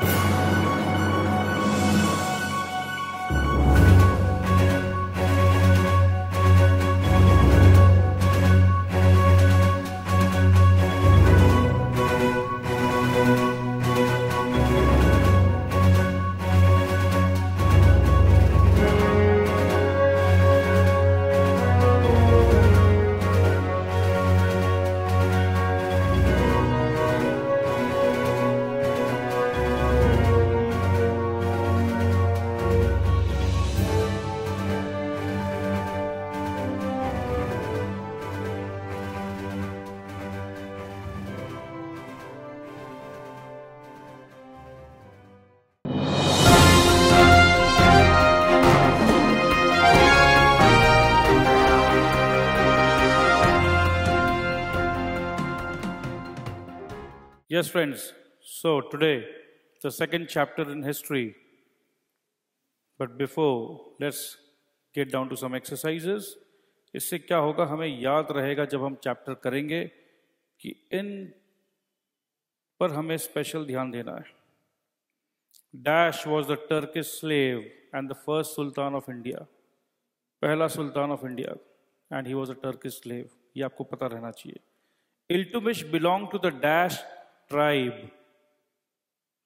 Bye. Yes, friends, so today, the second chapter in history. But before, let's get down to some exercises. इससे क्या होगा हमें याद रहेगा जब हम चैप्टर करेंगे कि इन पर हमें स्पेशल ध्यान देना है dash was the Turkish slave and the first sultan of India पहला sultan of India and he was a Turkish slave ये आपको पता रहना चाहिए Iltutmish belong to the dash tribe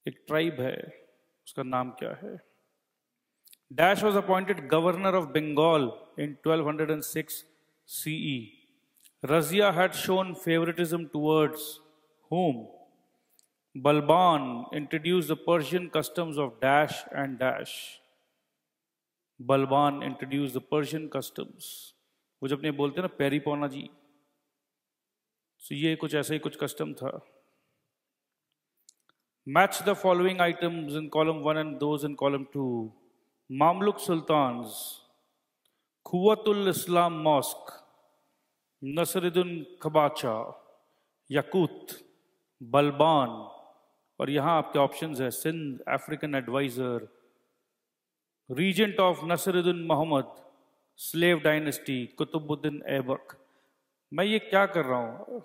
एक ट्राइब है उसका नाम क्या है dash was appointed governor of Bengal in 1206 CE Razia had shown favouritism towards whom Balban introduce the Persian customs of dash and dash Balban introduce the Persian customs वो जब अपने बोलते हैं ना पेरीपोना जी सो so ये कुछ ऐसा ही कुछ कस्टम था Match the following items in column 1 and those in column 2. Mamluk Sultans, Quwwatul Islam Mosque, nasiruddin Kabacha, Yakut, Balban, और यहाँ आपके ऑप्शंस है Sindh African adviser regent of Nasiruddin Mohammad slave dynasty Qutubuddin Aibak मैं ये क्या कर रहा हूँ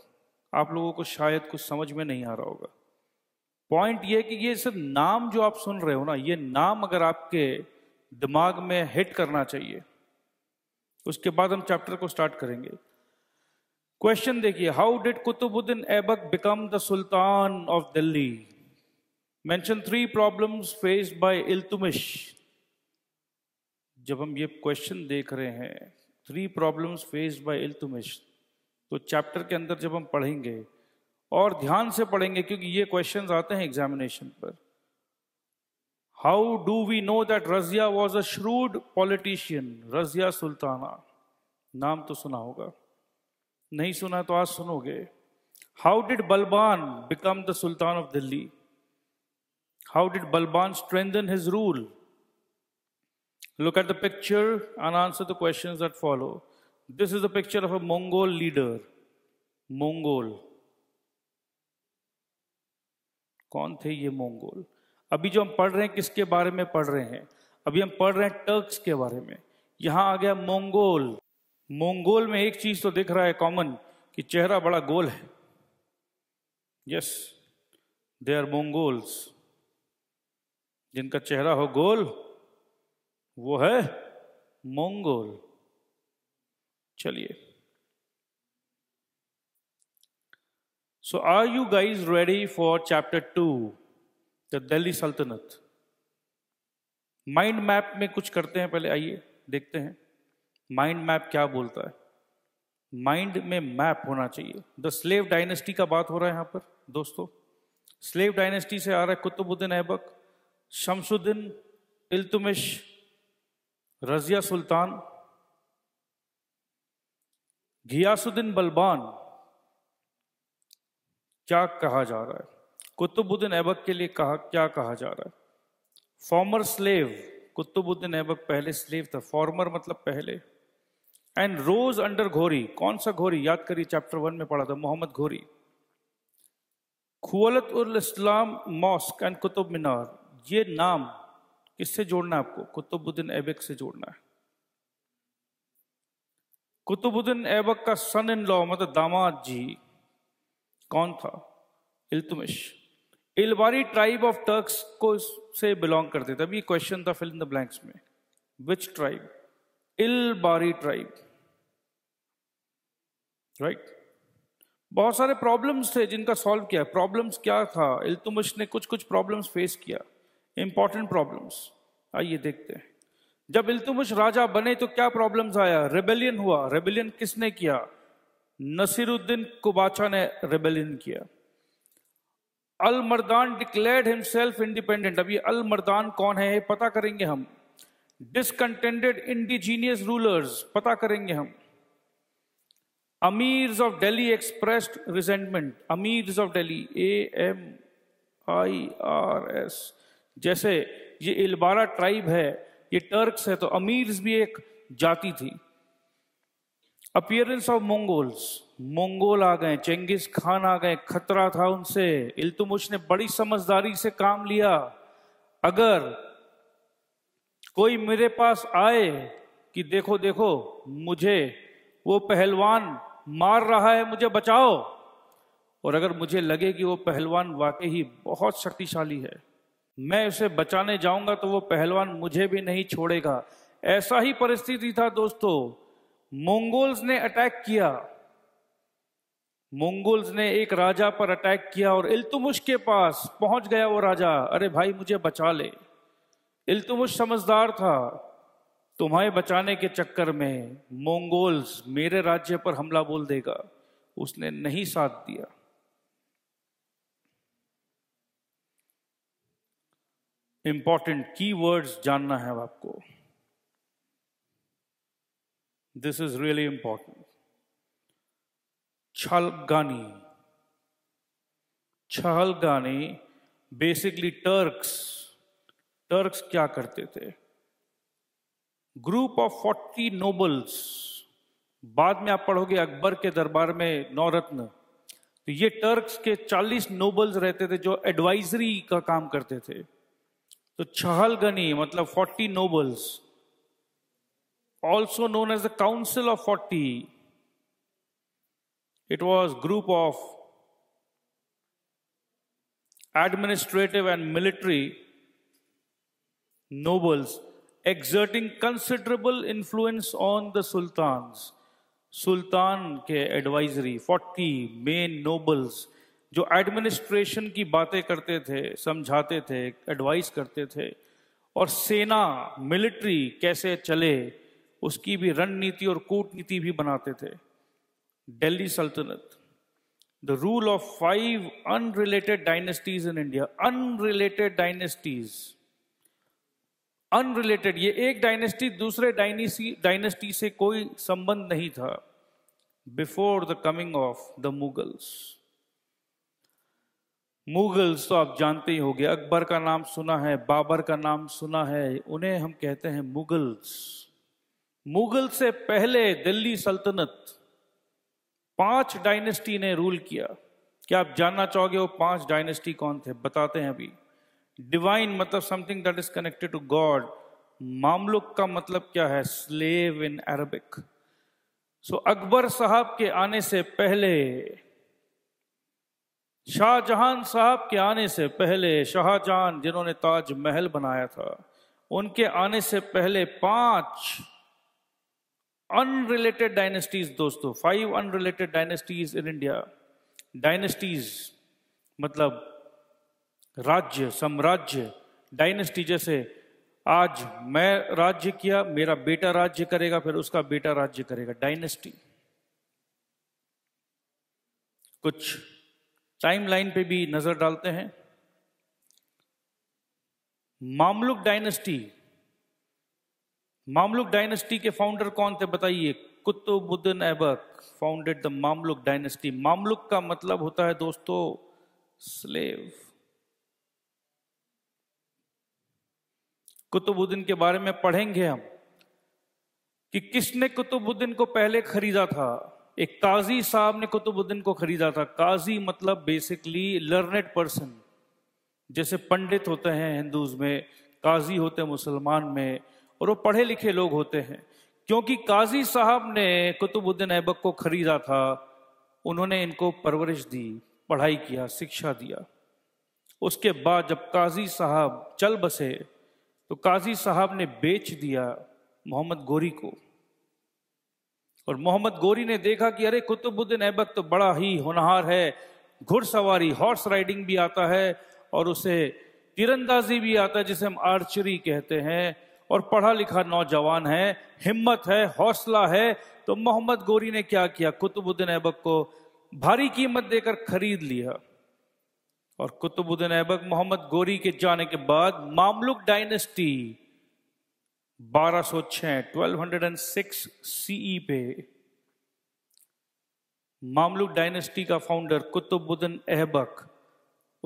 आप लोगों को शायद कुछ समझ में नहीं आ रहा होगा पॉइंट ये कि ये सिर्फ नाम जो आप सुन रहे हो ना ये नाम अगर आपके दिमाग में हिट करना चाहिए उसके बाद हम चैप्टर को स्टार्ट करेंगे क्वेश्चन देखिए how did Qutubuddin Aibak become the sultan of Delhi mention three problems faced by Iltutmish जब हम ये क्वेश्चन देख रहे हैं three problems faced by Iltutmish तो चैप्टर के अंदर जब हम पढ़ेंगे और ध्यान से पढ़ेंगे क्योंकि ये क्वेश्चन आते हैं एग्जामिनेशन पर how do we know that Razia was a shrewd politician Razia Sultana नाम तो सुना होगा नहीं सुना तो आज सुनोगे how did Balban become the sultan of Delhi how did Balban strengthen his rule look at the picture and answer the question this is the picture of a of leader Mongol कौन थे ये मंगोल अभी जो हम पढ़ रहे हैं किसके बारे में पढ़ रहे हैं अभी हम पढ़ रहे हैं टर्क्स के बारे में यहां आ गया मंगोल मंगोल में एक चीज तो दिख रहा है कॉमन कि चेहरा बड़ा गोल है यस दे आर मंगोल्स जिनका चेहरा हो गोल वो है मंगोल चलिए So, are you guys ready for chapter 2, the Delhi Sultanate? Mind map में कुछ करते हैं पहले आइए देखते हैं माइंड मैप क्या बोलता है माइंड में मैप होना चाहिए द स्लेव डायनेस्टी का बात हो रहा है यहाँ पर दोस्तों स्लेव डायनेस्टी से आ रहा है कुतुबुद्दीन ऐबक शमसुद्दीन इल्तुमिश रजिया सुल्तान घियासुद्दीन बलबान क्या कहा जा रहा है कुतुबुद्दीन ऐबक के लिए कहा क्या कहा जा रहा है फॉर्मर स्लेव कुतुबुद्दीन ऐबक पहले स्लेव था फॉर्मर मतलब पहले एंड रोज अंडर घोरी कौन सा घोरी याद करिए चैप्टर वन में पढ़ा था मोहम्मद घोरी खुअलत उल इस्लाम मॉस्क एंड कुतुब मीनार ये नाम किससे जोड़ना है आपको कुतुबुद्दीन ऐबक से जोड़ना है कुतुबुद्दीन ऐबक का सन इन लॉ मतलब दामाद जी कौन था इल्तुमिश इलवारी ट्राइब ऑफ टर्क्स को से बिलोंग करते थे अभी क्वेश्चन था फिल इन द ब्लैंक्स में which tribe Ilbari tribe right बहुत सारे प्रॉब्लम्स थे जिनका सॉल्व किया प्रॉब्लम्स क्या था इल्तुमिश ने कुछ कुछ प्रॉब्लम्स फेस किया इंपॉर्टेंट प्रॉब्लम्स आइए देखते हैं जब इल्तुमश राजा बने तो क्या प्रॉब्लम्स आया रेबेलियन हुआ रेबेलियन किसने किया नसीरुद्दीन कुबाचा ने रेबेलियन किया Ali Mardan declared himself independent अभी अल मर्दान कौन है पता करेंगे हम डिसकंटेंटेड इंडिजीनियस रूलर्स पता करेंगे हम amir of Delhi expressed resentment amir of Delhi A M I R S जैसे ये इलबारा ट्राइब है ये टर्क्स है तो अमीर भी एक जाति थी अपियरेंस ऑफ मंगोल्स मंगोल आ गए चेंगिस खान आ गए खतरा था उनसे इल्तुमुश ने बड़ी समझदारी से काम लिया अगर कोई मेरे पास आए कि देखो देखो मुझे वो पहलवान मार रहा है मुझे बचाओ और अगर मुझे लगे कि वो पहलवान वाकई ही बहुत शक्तिशाली है मैं उसे बचाने जाऊंगा तो वो पहलवान मुझे भी नहीं छोड़ेगा ऐसा ही परिस्थिति था दोस्तों मंगोल्स ने अटैक किया मंगोल्स ने एक राजा पर अटैक किया और इल्तुमुश के पास पहुंच गया वो राजा अरे भाई मुझे बचा ले इल्तुमुश समझदार था तुम्हें बचाने के चक्कर में मंगोल्स मेरे राज्य पर हमला बोल देगा उसने नहीं साथ दिया इंपॉर्टेंट की वर्ड्स जानना है आपको This is really important. Chalgani. Chalgani, basically Turks. Turks क्या करते थे ग्रुप ऑफ फोर्टी नोबल्स बाद में आप पढ़ोगे अकबर के दरबार में नौरत्न तो ये टर्क्स के 40 नोबल्स रहते थे जो एडवाइजरी का काम करते थे तो छहल गनी मतलब 40 nobles also known as the Council of 40. It was group of administrative and military nobles exerting considerable influence on the sultans. Sultan के एडवाइजरी 40 मेन नोबल्स जो एडमिनिस्ट्रेशन की बातें करते थे समझाते थे एडवाइस करते थे और सेना मिलिट्री कैसे चले उसकी भी रणनीति और कूटनीति भी बनाते थे दिल्ली सल्तनत the rule of five unrelated dynasties in India unrelated dynasties unrelated ये एक डायनेस्टी दूसरे डायनेस्टी से कोई संबंध नहीं था before the coming of the Mughals Mughals तो आप जानते ही होंगे अकबर का नाम सुना है बाबर का नाम सुना है उन्हें हम कहते हैं मुगल्स मुगल से पहले दिल्ली सल्तनत पांच डायनेस्टी ने रूल किया क्या आप जानना चाहोगे वो पांच डायनेस्टी कौन थे बताते हैं अभी डिवाइन मतलब something that is connected to God Mamluk का मतलब क्या है slave in Arabic so Akbar साहब के आने से पहले शाहजहां साहब के आने से पहले शाहजहां जिन्होंने ताजमहल बनाया था उनके आने से पहले पांच unrelated dynasties दोस्तों five unrelated dynasties in India dynasties मतलब राज्य साम्राज्य डायनेस्टी जैसे आज मैं राज्य किया मेरा बेटा राज्य करेगा फिर उसका बेटा राज्य करेगा डायनेस्टी कुछ टाइम लाइन पे भी नजर डालते हैं मामलुक डायनेस्टी मामलुक डायनेस्टी के फाउंडर कौन थे बताइए Qutubuddin Aibak founded the Mamluk dynasty Mamluk का मतलब होता है दोस्तों स्लेव कुतुबुद्दीन के बारे में पढ़ेंगे हम कि किसने कुतुबुद्दीन को पहले खरीदा था एक काजी साहब ने कुतुबुद्दीन को खरीदा था काजी मतलब बेसिकली लर्नेड पर्सन जैसे पंडित होते हैं हिंदूज में काजी होते हैं मुसलमान में और वो पढ़े लिखे लोग होते हैं क्योंकि काजी साहब ने कुतुबुद्दीन ऐबक को खरीदा था उन्होंने इनको परवरिश दी पढ़ाई किया शिक्षा दिया उसके बाद जब काजी साहब चल बसे तो काजी साहब ने बेच दिया मोहम्मद गोरी को और मोहम्मद गोरी ने देखा कि अरे कुतुबुद्दीन ऐबक तो बड़ा ही होनहार है घुड़सवारी हॉर्स राइडिंग भी आता है और उसे तीरंदाजी भी आता है जिसे हम आर्चरी कहते हैं और पढ़ा लिखा नौजवान है हिम्मत है हौसला है तो मोहम्मद गोरी ने क्या किया कुतुबुद्दीन ऐबक को भारी कीमत देकर खरीद लिया और कुतुबुद्दीन ऐबक मोहम्मद गोरी के जाने के बाद मामलुक डायनेस्टी 1206 1206 सीई पे मामलुक डायनेस्टी का फाउंडर कुतुबुद्दीन ऐबक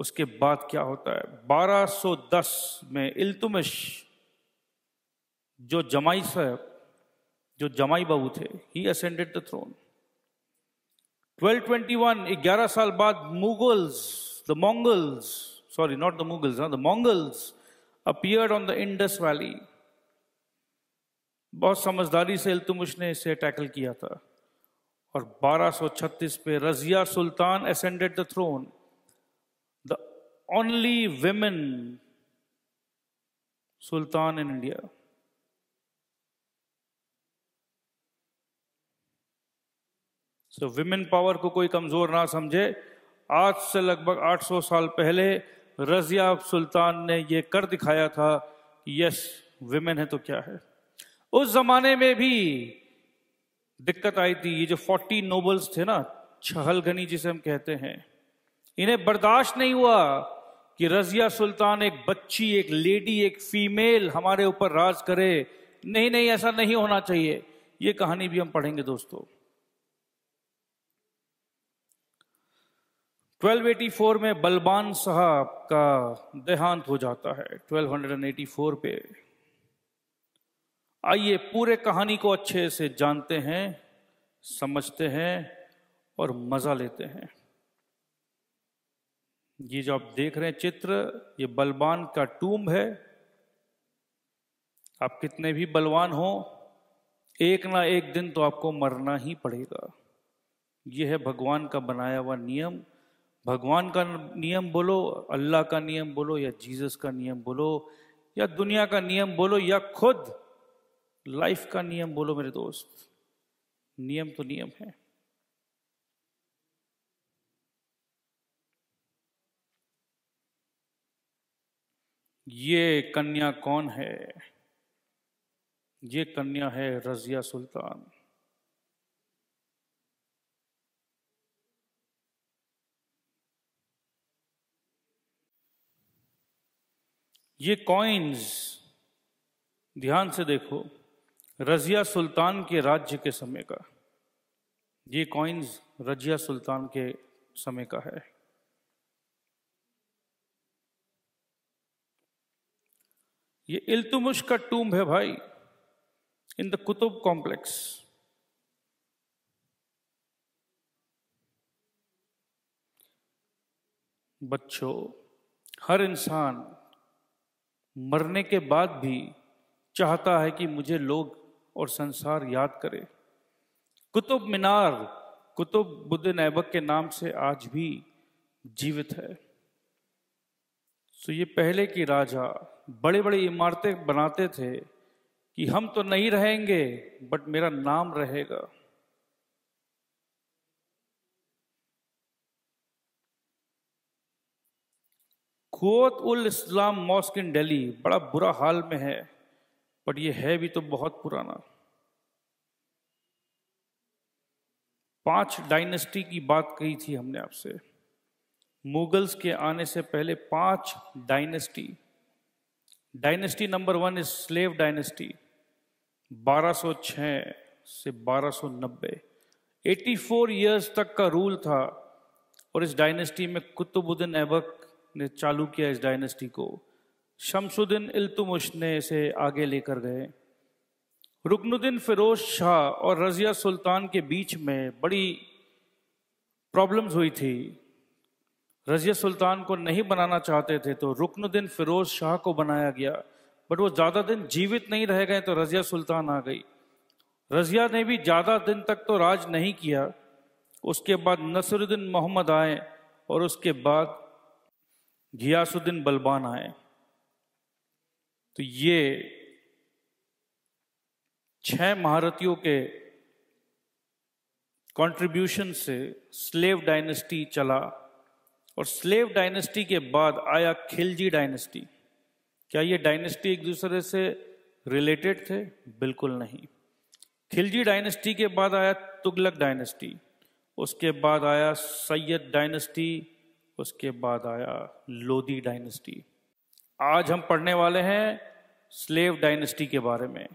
उसके बाद क्या होता है 1210 में इल्तुमिश जो जमाई साहब जो जमाई बाबू थे ही असेंडेड द थ्रोन 1221 ग्यारह साल बाद Mughals the Mongols sorry not the Mughals the Mongols appear on the Indus valley बहुत समझदारी से इल्तुमुश ने इसे टैकल किया था और 1236 पे Razia Sultan ascended the throne the only women sultan in India so women power को कोई कमज़ोर ना समझे आज से लगभग 800 साल पहले रजिया सुल्तान ने यह कर दिखाया था कि यस विमेन है तो क्या है उस जमाने में भी दिक्कत आई थी ये जो 40 नोबल्स थे ना घनी जिसे हम कहते हैं इन्हें बर्दाश्त नहीं हुआ कि रजिया सुल्तान एक बच्ची एक लेडी एक फीमेल हमारे ऊपर राज करे नहीं नहीं ऐसा नहीं होना चाहिए ये कहानी भी हम पढ़ेंगे दोस्तों 1284 में बलबान साहब का देहांत हो जाता है 1284 पे आइए पूरे कहानी को अच्छे से जानते हैं समझते हैं और मजा लेते हैं ये जो आप देख रहे हैं चित्र ये बलबान का टूम्ब है आप कितने भी बलवान हो एक ना एक दिन तो आपको मरना ही पड़ेगा यह है भगवान का बनाया हुआ नियम भगवान का नियम बोलो अल्लाह का नियम बोलो या जीसस का नियम बोलो या दुनिया का नियम बोलो या खुद लाइफ का नियम बोलो मेरे दोस्त नियम तो नियम है ये कन्या कौन है ये कन्या है रजिया सुल्तान ये कॉइन्स ध्यान से देखो रजिया सुल्तान के राज्य के समय का ये कॉइन्स रजिया सुल्तान के समय का है ये इल्तुमुश का टूम्ब है भाई इन द कुतुब कॉम्प्लेक्स बच्चों हर इंसान मरने के बाद भी चाहता है कि मुझे लोग और संसार याद करे कुतुब मीनार कुतुब बुद्ध नैबक के नाम से आज भी जीवित है तो ये पहले की राजा बड़े बड़े इमारतें बनाते थे कि हम तो नहीं रहेंगे बट मेरा नाम रहेगा गोत उल इस्लाम मॉस्क इन दिल्ली बड़ा बुरा हाल में है बट ये है भी तो बहुत पुराना पांच डायनेस्टी की बात कही थी हमने आपसे मुगल्स के आने से पहले पांच dynasty dynasty number one is slave dynasty 1206 से 1290 84 इयर्स तक का रूल था और इस डायनेस्टी में कुतुबुद्दीन ऐबक ने चालू किया इस डायनेस्टी को शमसुद्दीन इल्तुमश ने इसे आगे लेकर गए रुकनुद्दीन फिरोज शाह और रजिया सुल्तान के बीच में बड़ी प्रॉब्लम्स हुई थी रजिया सुल्तान को नहीं बनाना चाहते थे तो रुकनुद्दीन फिरोज शाह को बनाया गया बट वो ज़्यादा दिन जीवित नहीं रह गए तो रजिया सुल्तान आ गई रजिया ने भी ज़्यादा दिन तक तो राज नहीं किया उसके बाद नसरुद्दीन मोहम्मद आए और उसके बाद घियासुद्दीन बलबान आए तो ये छह महारथियों के कंट्रीब्यूशन से स्लेव डायनेस्टी चला और स्लेव डायनेस्टी के बाद आया खिलजी डायनेस्टी क्या ये डायनेस्टी एक दूसरे से रिलेटेड थे बिल्कुल नहीं खिलजी डायनेस्टी के बाद आया तुगलक डायनेस्टी उसके बाद आया सैयद डायनेस्टी उसके बाद आया लोदी डायनेस्टी आज हम पढ़ने वाले हैं स्लेव डायनेस्टी के बारे में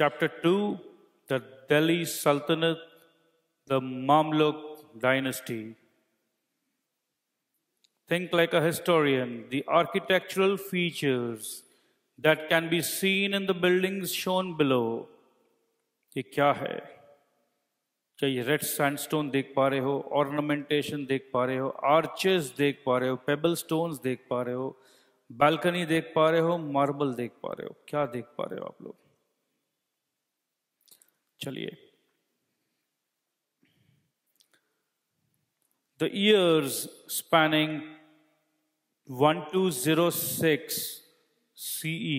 चैप्टर टू द दिल्ली सल्तनत the Mamluk dynasty think like a historian the architectural features that can be seen in the buildings shown below ये क्या है क्या ये रेड सैंडस्टोन देख पा रहे हो ऑर्नामेंटेशन देख पा रहे हो आर्चेस देख पा रहे हो पेबल स्टोन्स देख पा रहे हो बालकनी देख पा रहे हो मार्बल देख पा रहे हो क्या देख पा रहे हो आप लोग चलिए zero six CE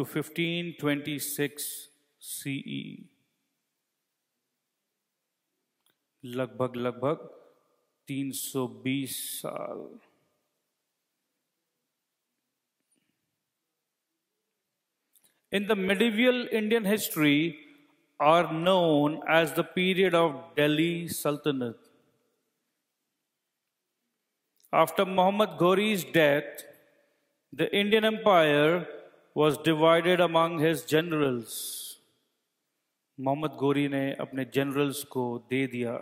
1206 fifteen twenty six CE लगभग लगभग 320 साल in the medieval Indian history are known as the period of Delhi Sultanate. After Muhammad Ghori's death, the Indian Empire was divided among his generals. Mohammad गोरी ने अपने generals को दे दिया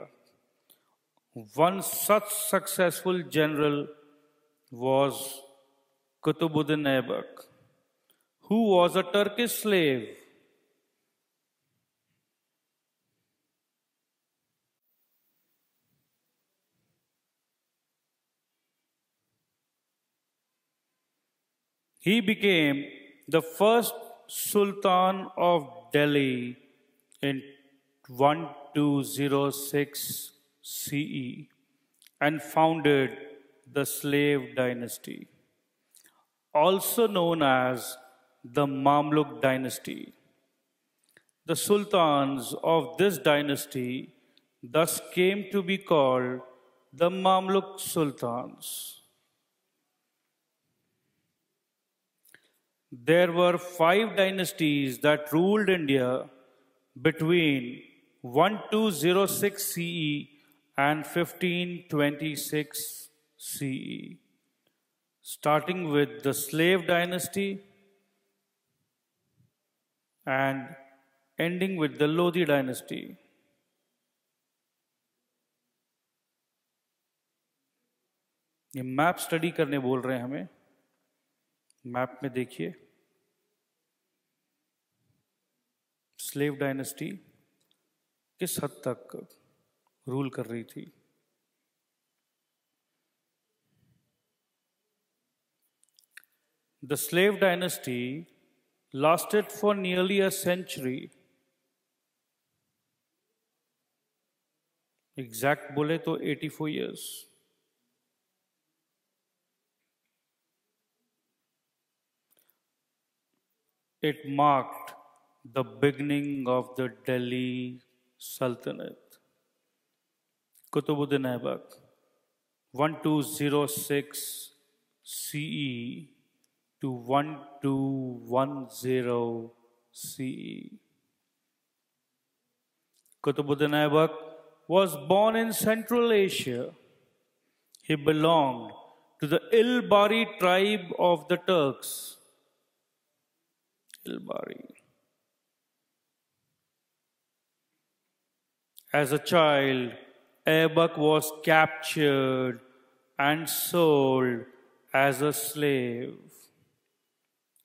one such successful general was Kutubuddin Aibak, who was a Turkish slave. He became the first Sultan of Delhi in 1206 CE and founded the slave dynasty, also known as the Mamluk dynasty. The sultans of this dynasty thus came to be called the Mamluk sultans. There were five dynasties that ruled India between 1206 CE and 1526 CE, starting with the slave dynasty and ending with the Lodi dynasty. ये map study करने बोल रहे हैं हमें map में देखिए slave dynasty किस हद तक रूल कर रही थी the slave dynasty lasted for nearly a century exact बोले तो 84 four years it marked the beginning of the Delhi Sultanate. Kutubuddin Aibak, 1206 CE to 1210 CE. Kutubuddin Aibak was born in Central Asia. He belonged to the Ilbari tribe of the Turks. Ilbari. As a child, Abuck was captured and sold as a slave.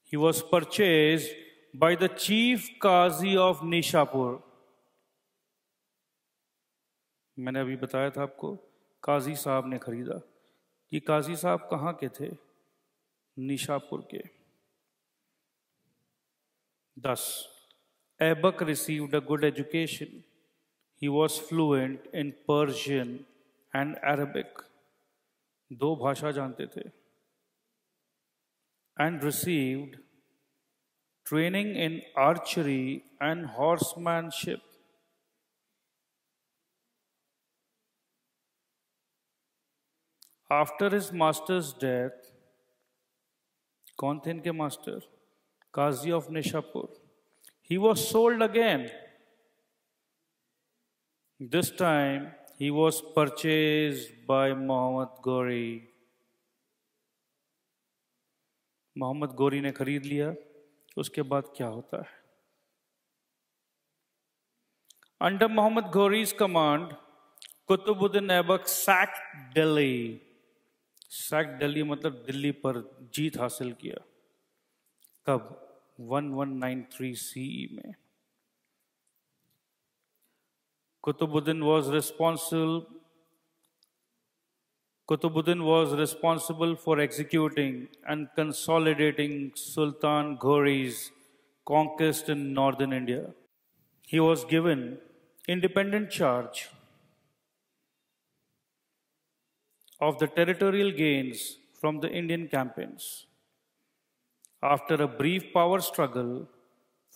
He was purchased by the chief Qazi of Nishapur. मैंने अभी बताया था आपको काजी साहब ने खरीदा ये काजी साहब कहाँ के थे निशापुर के दस Aibak received a good education he was fluent in Persian and Arabic. दो भाषा and received training in archery and horsemanship. After his master's death, कौन थे इनके master Qazi of Nishapur he was sold again This time he was purchased by Mohammad Ghori Mohammad Ghori ने खरीद लिया उसके बाद क्या होता है Under Muhammad Ghori's command, Qutubuddin Aibak sacked Delhi. Sacked Delhi मतलब दिल्ली पर जीत हासिल किया कब 1193 सीई में Kutubuddin was responsible Kutubuddin was responsible for executing and consolidating Sultan Ghori's conquest in northern India. He was given independent charge of the territorial gains from the Indian campaigns. After a brief power struggle,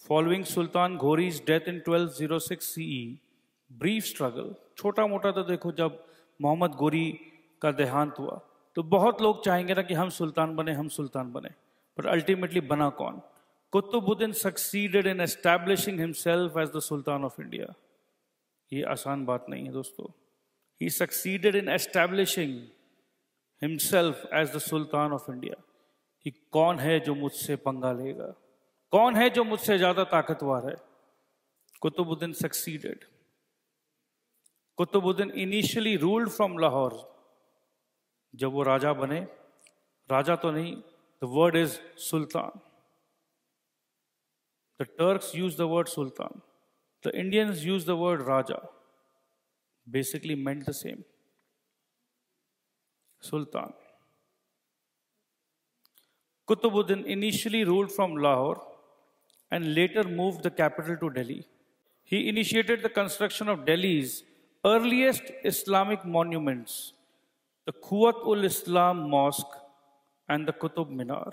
following Sultan Ghori's death in 1206 CE, brief struggle छोटा मोटा तो देखो जब मोहम्मद गोरी का देहांत हुआ तो बहुत लोग चाहेंगे ना कि हम सुल्तान बने हम सुल्तान बने पर अल्टीमेटली बना कौन Qutubuddin succeeded in establishing himself as the sultan of India ये आसान बात नहीं है दोस्तों he succeeded in establishing himself as the sultan of India कि कौन है जो मुझसे पंगा लेगा कौन है जो मुझसे ज़्यादा ताकतवर है Qutubuddin succeeded Kutubuddin initially ruled from Lahore. जब वो राजा बने राजा तो नहीं The word is sultan the Turks use the word sultan the Indians use the word raja basically meant the same. Sultan. Kutubuddin initially ruled from Lahore and later moved the capital to Delhi. He initiated the construction of Delhi's earliest Islamic monuments, the Quwat ul Islam Mosque and the Qutub Minar.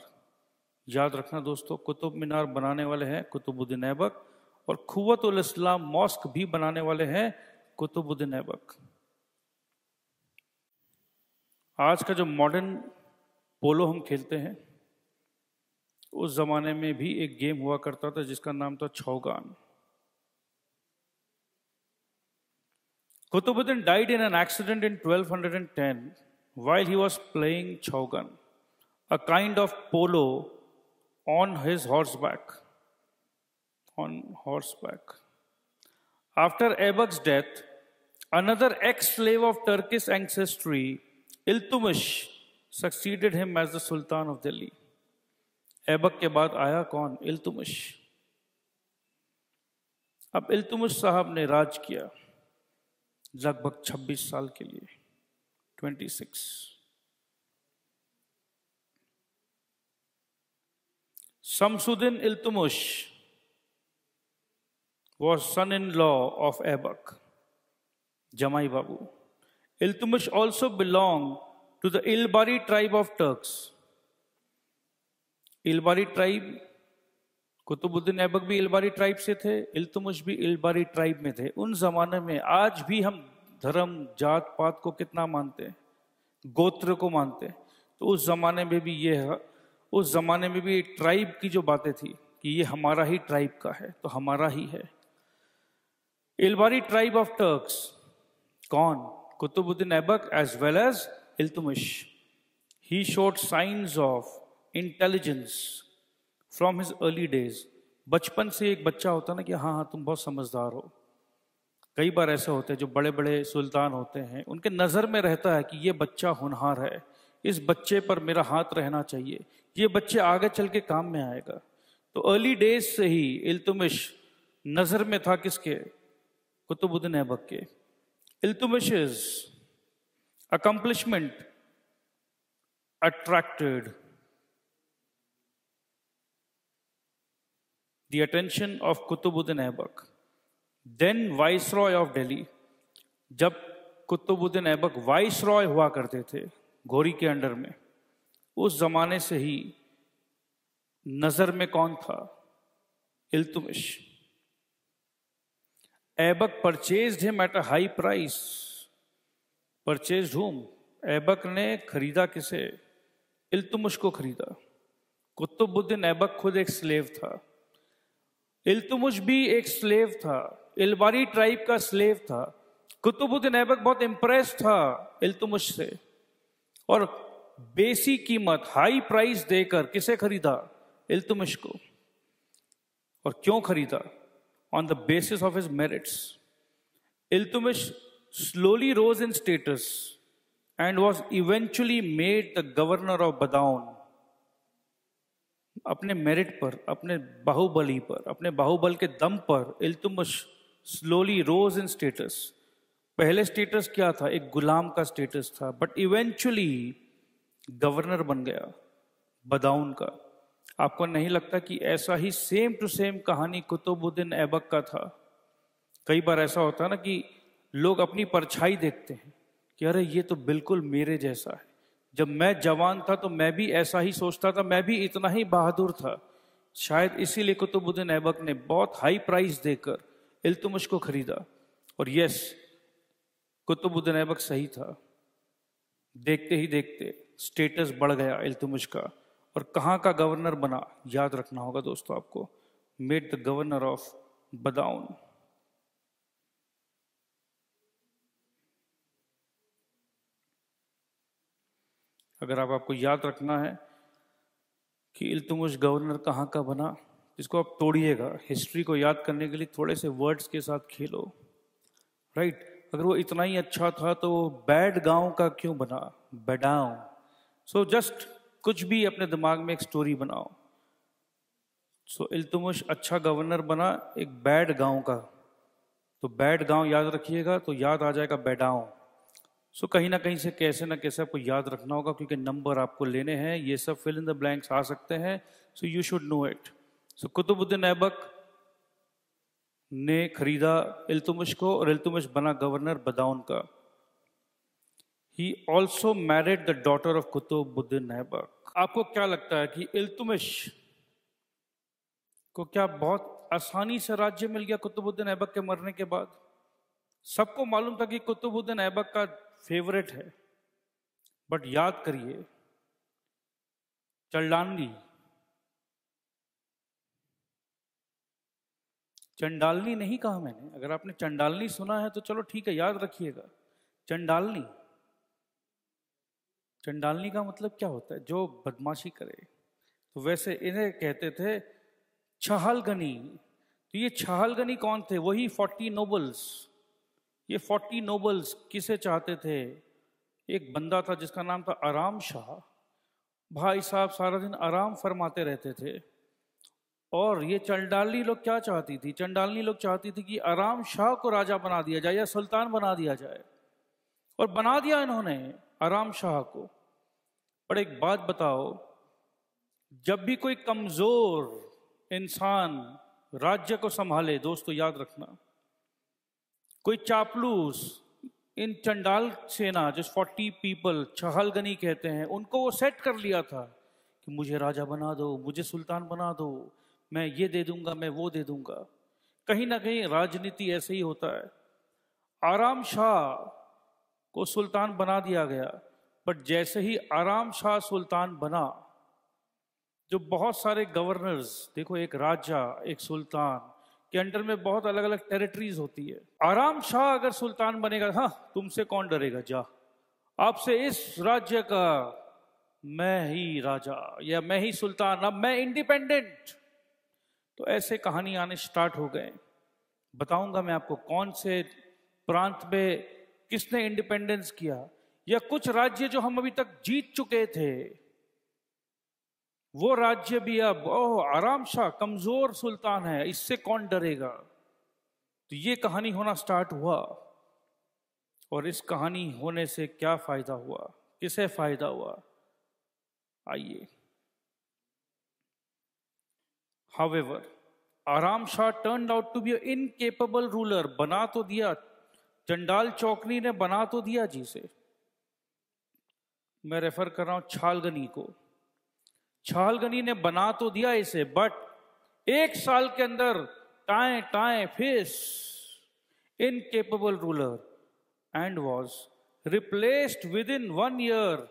याद रखना दोस्तों कुतुब मीनार बनाने वाले हैं कुतुबुद्दीन ऐबक और खुवत उल Islam mask भी बनाने वाले हैं कुतुबुद्दीन ऐबक आज का जो मॉडर्न पोलो हम खेलते हैं उस ज़माने में भी एक गेम हुआ करता था जिसका नाम था छौगान Kutubuddin died in an accident in 1210 while he was playing chaugan, a kind of polo on his horseback. On horseback. After Ebak's death, another ex-slave of Turkish ancestry, Iltumish, succeeded him as the Sultan of Delhi. Aibak के बाद आया कौन Ab अब इल्तुमिश sahab ne raj किया लगभग 26 साल के लिए 26 Shamsuddin Iltutmish was son in law of Aibak जमाई बाबू Iltutmish also belong to the Ilbari tribe of Turks Ilbari tribe Qutbuddin Aibak भी इलबारी ट्राइब से थे इल्तुमश भी इलबारी ट्राइब में थे उन ज़माने में आज भी हम धर्म जात पात को कितना मानते हैं गोत्र को मानते हैं तो उस ज़माने में भी ये है उस ज़माने में भी ट्राइब की जो बातें थी कि ये हमारा ही ट्राइब का है तो हमारा ही है इलबारी ट्राइब ऑफ टर्क्स कौन Qutbuddin Aibak as well as Iltutmish he showed signs of intelligence from his early days बचपन से एक बच्चा होता ना कि हाँ हाँ तुम बहुत समझदार हो कई बार ऐसे होते हैं जो बड़े बड़े सुल्तान होते हैं उनके नज़र में रहता है कि ये बच्चा होनहार है इस बच्चे पर मेरा हाथ रहना चाहिए ये बच्चे आगे चल के काम में आएगा तो अर्ली डेज से ही इल्तुमिश नज़र में था किसके कुतुबुद्दीन ऐबक के Iltutmish accomplishment attracted the attention of Kutubuddin Aibak, then Viceroy of Delhi. जब कुतुबुद्दीन ऐबक वाइस रॉय हुआ करते थे घोरी के अंडर में उस जमाने से ही नज़र में कौन था Iltutmish Aibak purchase him at a high price purchase whom Aibak ने खरीदा किसे इल्तुमिश को खरीदा कुतुबुद्दीन ऐबक खुद एक स्लेव था इल्तुमुश भी एक स्लेव था इलबारी ट्राइब का स्लेव था कुतुबुद्दीन ऐबक बहुत इंप्रेस था इल्तुमुश से और बेसी कीमत हाई प्राइस देकर किसे खरीदा इल्तुमिश को और क्यों खरीदा on the basis of his merits Iltutmish slowly rose in status and was eventually made the governor of Badaun अपने मेरिट पर अपने बाहुबली पर अपने बाहुबल के दम पर Iltutmish slowly rose in status पहले स्टेटस क्या था एक गुलाम का स्टेटस था बट इवेंचुअली गवर्नर बन गया बदाउन का आपको नहीं लगता कि ऐसा ही सेम टू सेम कहानी कुतुबुद्दीन ऐबक का था कई बार ऐसा होता है ना कि लोग अपनी परछाई देखते हैं कि अरे ये तो बिल्कुल मेरे जैसा है जब मैं जवान था तो मैं भी ऐसा ही सोचता था मैं भी इतना ही बहादुर था शायद इसीलिए कुतुबुद्दीन ऐबक ने बहुत हाई प्राइस देकर इल्तुमश को खरीदा और यस कुतुबुद्दीन ऐबक सही था देखते ही देखते स्टेटस बढ़ गया इल्तुमश का और कहाँ का गवर्नर बना याद रखना होगा दोस्तों आपको made the governor of Badaun अगर आप आपको याद रखना है कि इल्तुमश गवर्नर कहाँ का बना इसको आप तोड़िएगा हिस्ट्री को याद करने के लिए थोड़े से वर्ड्स के साथ खेलो राइट अगर वो इतना ही अच्छा था तो वो बैड गांव का क्यों बना बेडाओ सो जस्ट कुछ भी अपने दिमाग में एक स्टोरी बनाओ सो so, इल्तुमश अच्छा गवर्नर बना एक बैड गांव का तो बैड गांव याद रखिएगा तो याद आ जाएगा बेडाओ सो कहीं ना कहीं से कैसे ना कैसे आपको याद रखना होगा क्योंकि नंबर आपको लेने हैं ये सब फिल इन द ब्लैंक्स आ सकते हैं so you should know it so Qutbuddin Aibak ने खरीदा इल्तुमिश को और इल्तुमिश बना गवर्नर बदाउन का he also married the daughter of Qutbuddin Aibak आपको क्या लगता है कि इल्तुमिश को क्या बहुत आसानी से राज्य मिल गया कुतुबुद्दीन ऐबक के मरने के बाद सबको मालूम था कि कुतुबुद्दीन ऐबक का फेवरेट है बट याद करिए चंडालनी चंडालनी नहीं कहा मैंने अगर आपने चंडालनी सुना है तो चलो ठीक है याद रखिएगा चंडालनी चंडालनी का मतलब क्या होता है जो बदमाशी करे तो वैसे इन्हें कहते थे छहलगनी तो ये छहलगनी कौन थे वही फोर्टी नोबल्स ये फोर्टी नोबल्स किसे चाहते थे एक बंदा था जिसका नाम था आराम शाह भाई साहब सारा दिन आराम फरमाते रहते थे और ये चंडालनी लोग क्या चाहती थी चंडालनी लोग चाहती थी कि आराम शाह को राजा बना दिया जाए या सुल्तान बना दिया जाए और बना दिया इन्होंने आराम शाह को पर एक बात बताओ जब भी कोई कमज़ोर इंसान राज्य को संभाले दोस्तों याद रखना कोई चापलूस इन चंडाल सेना जिस फोर्टी पीपल चहलगनी कहते हैं उनको वो सेट कर लिया था कि मुझे राजा बना दो मुझे सुल्तान बना दो मैं ये दे दूंगा मैं वो दे दूंगा कहीं ना कहीं राजनीति ऐसे ही होता है आराम शाह को सुल्तान बना दिया गया बट जैसे ही आराम शाह सुल्तान बना जो बहुत सारे गवर्नर्स देखो एक राजा एक सुल्तान के अंडर में बहुत अलग अलग टेरिटरीज होती है आराम शाह अगर सुल्तान बनेगा हाँ तुमसे कौन डरेगा जा आपसे इस राज्य का मैं ही राजा या मैं ही सुल्तान अब मैं इंडिपेंडेंट तो ऐसे कहानी आने स्टार्ट हो गए बताऊंगा मैं आपको कौन से प्रांत में किसने इंडिपेंडेंस किया या कुछ राज्य जो हम अभी तक जीत चुके थे वो राज्य भी अब ओह आराम शाह कमजोर सुल्तान है इससे कौन डरेगा तो ये कहानी होना स्टार्ट हुआ और इस कहानी होने से क्या फायदा हुआ किसे फायदा हुआ आइए however Aram Shah turn out to be incapable ruler बना तो दिया चंडाल चौकनी ने बना तो दिया जी से मैं रेफर कर रहा हूं छालगनी को छालगनी ने बना तो दिया इसे बट एक साल के अंदर टाए टाए फिस incapable ruler and was replaced within one year